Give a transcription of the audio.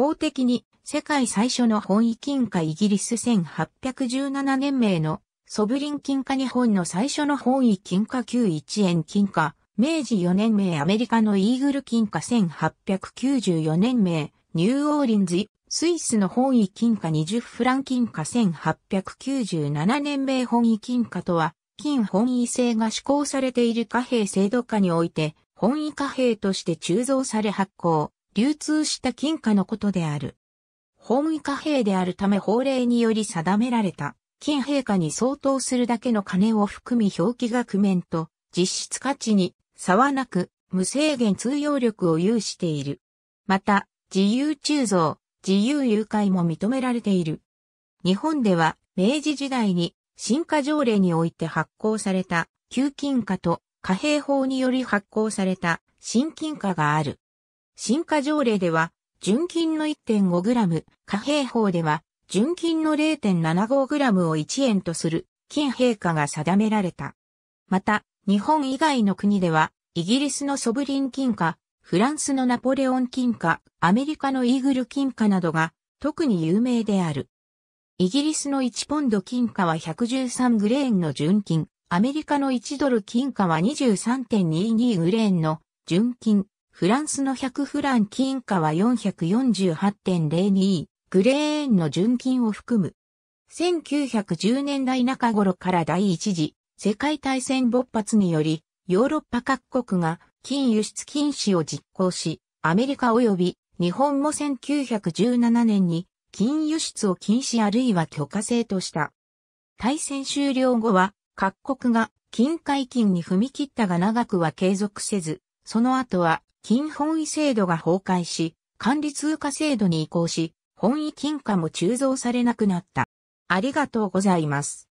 法的に世界最初の本位金貨イギリス1817年名のソブリン金貨日本の最初の本位金貨91円金貨、明治4年名アメリカのイーグル金貨1894年名、ニューオーリンズ、スイスの本位金貨20フラン金貨1897年名本位金貨とは、金本位制が施行されている貨幣制度下において、本位貨幣として鋳造され発行。流通した金貨のことである。本位貨幣であるため法令により定められた、金幣価に相当するだけの金を含み表記額面と、実質価値に差はなく、無制限通用力を有している。また、自由鋳造、自由誘拐も認められている。日本では、明治時代に、新化条例において発行された、旧金貨と、貨幣法により発行された、新金貨がある。進化条例では、純金の 1.5g、貨幣法では、純金の 0.75g を1円とする、金陛下が定められた。また、日本以外の国では、イギリスのソブリン金貨、フランスのナポレオン金貨、アメリカのイーグル金貨などが、特に有名である。イギリスの1ポンド金貨は113グレーンの純金、アメリカの1ドル金貨は23.22グレーンの純金、フランスの100フラン金貨は448.02、グレーンの純金を含む。1910年代中頃から第一次世界大戦勃発により、ヨーロッパ各国が金輸出禁止を実行し、アメリカ及び日本も1917年に金輸出を禁止あるいは許可制とした。大戦終了後は各国が金解禁に踏み切ったが長くは継続せず、その後は金本位制度が崩壊し、管理通貨制度に移行し、本位金貨も鋳造されなくなった。ありがとうございます。